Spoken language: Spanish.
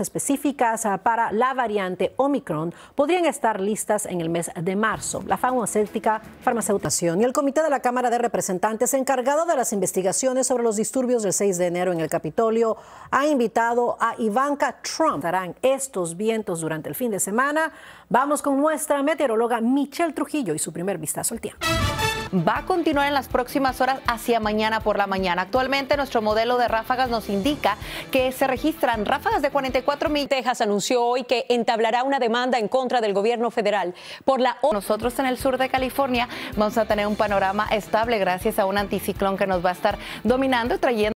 específicas ah, para la variante Omicron podrían estar listas en el mes de marzo. La farmacéutica, Farmaceutación y el Comité de la Cámara de Representantes encargado de las investigaciones sobre los disturbios del 6 de enero en el Capitolio ha invitado a Ivanka Trump. Estarán estos vientos durante el fin de semana. Vamos con nuestra meteoróloga Michelle Trujillo y su primer vistazo al tiempo va a continuar en las próximas horas hacia mañana por la mañana. Actualmente nuestro modelo de ráfagas nos indica que se registran ráfagas de 40 Texas anunció hoy que entablará una demanda en contra del gobierno federal por la. Nosotros en el sur de California vamos a tener un panorama estable gracias a un anticiclón que nos va a estar dominando trayendo.